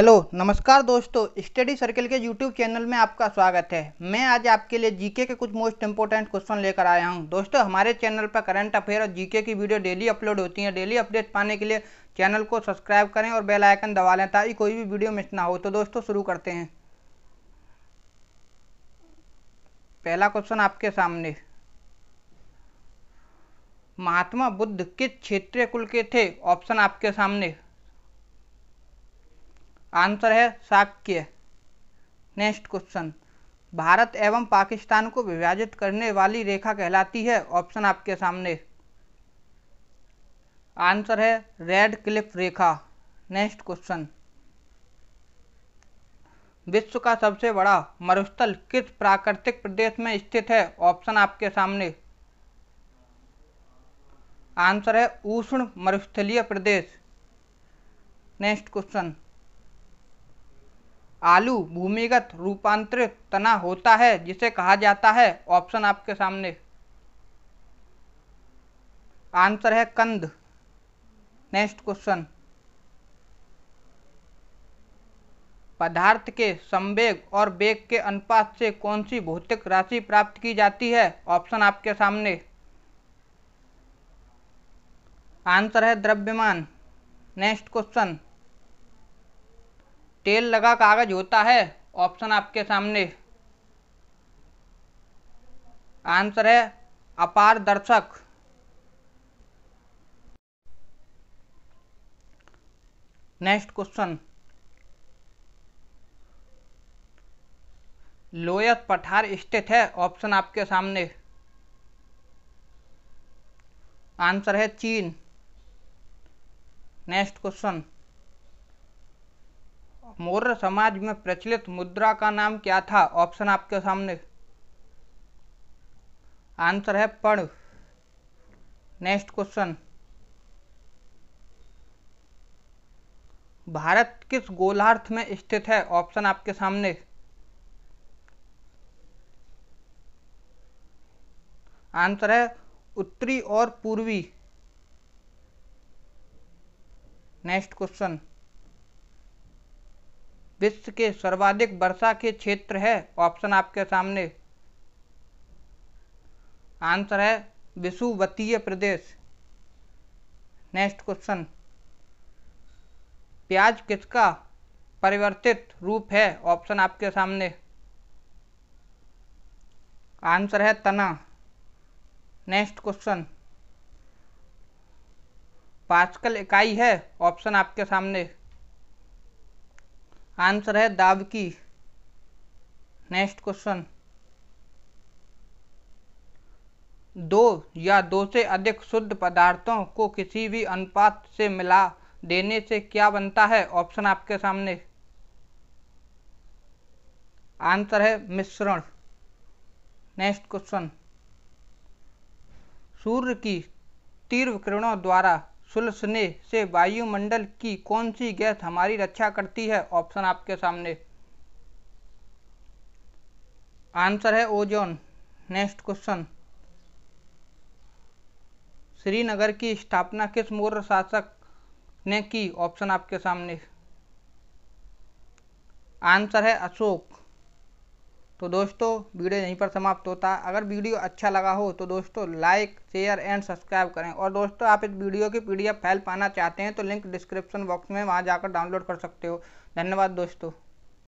hello नमस्कार दोस्तों study circle के यूट्यूब चैनल में आपका स्वागत है मैं आज आपके लिए जीके के कुछ मोस्ट इंपॉर्टेंट क्वेश्चन लेकर आया हूं दोस्तों हमारे चैनल पर करंट अफेयर और जीके की वीडियो डेली अपलोड होती है डेली अपडेट पाने के लिए चैनल को सब्सक्राइब करें और बेल आइकन दबा लें ताकि कोई भी वीडियो मिस ना हो तो दोस्तों शुरू करते हैं पहला क्वेश्चन आपके सामने महात्मा बुद्ध किस क्षेत्रीय कुल के थे ऑप्शन आपके सामने आंसर है शाक्य नेक्स्ट क्वेश्चन भारत एवं पाकिस्तान को विभाजित करने वाली रेखा कहलाती है ऑप्शन आपके सामने आंसर है रेड क्लिफ रेखा नेक्स्ट क्वेश्चन विश्व का सबसे बड़ा मरुस्थल किस प्राकृतिक प्रदेश में स्थित है ऑप्शन आपके सामने आंसर है उष्ण मरुस्थलीय प्रदेश नेक्स्ट क्वेश्चन आलू भूमिगत रूपांतरित तना होता है जिसे कहा जाता है ऑप्शन आपके सामने आंसर है कंद नेक्स्ट क्वेश्चन पदार्थ के संवेग और वेग के अनुपात से कौन सी भौतिक राशि प्राप्त की जाती है ऑप्शन आपके सामने आंसर है द्रव्यमान नेक्स्ट क्वेश्चन तेल लगा कागज होता है ऑप्शन आपके सामने आंसर है अपारदर्शक नेक्स्ट क्वेश्चन लोयत पठार स्थित है ऑप्शन आपके सामने आंसर है चीन नेक्स्ट क्वेश्चन मौर्य समाज में प्रचलित मुद्रा का नाम क्या था ऑप्शन आपके सामने आंसर है पण नेक्स्ट क्वेश्चन भारत किस गोलार्थ में स्थित है ऑप्शन आपके सामने आंसर है उत्तरी और पूर्वी नेक्स्ट क्वेश्चन विश्व के सर्वाधिक वर्षा के क्षेत्र है ऑप्शन आपके सामने आंसर है विषुवतीय प्रदेश नेक्स्ट क्वेश्चन प्याज किसका परिवर्तित रूप है ऑप्शन आपके सामने आंसर है तना नेक्स्ट क्वेश्चन पास्कल इकाई है ऑप्शन आपके सामने आंसर है दाबकी नेक्स्ट क्वेश्चन दो या दो से अधिक शुद्ध पदार्थों को किसी भी अनुपात से मिला देने से क्या बनता है ऑप्शन आपके सामने आंसर है मिश्रण नेक्स्ट क्वेश्चन सूर्य की तीव्र किरणों द्वारा सुलसने से वायुमंडल की कौन सी गैस हमारी रक्षा करती है ऑप्शन आपके सामने आंसर है ओजोन नेक्स्ट क्वेश्चन श्रीनगर की स्थापना किस मौर्य शासक ने की ऑप्शन आपके सामने आंसर है अशोक तो दोस्तों वीडियो यहीं पर समाप्त होता है अगर वीडियो अच्छा लगा हो तो दोस्तों लाइक शेयर एंड सब्सक्राइब करें और दोस्तों आप इस वीडियो की पीडीएफ फाइल पाना चाहते हैं तो लिंक डिस्क्रिप्शन बॉक्स में वहाँ जाकर डाउनलोड कर सकते हो धन्यवाद दोस्तों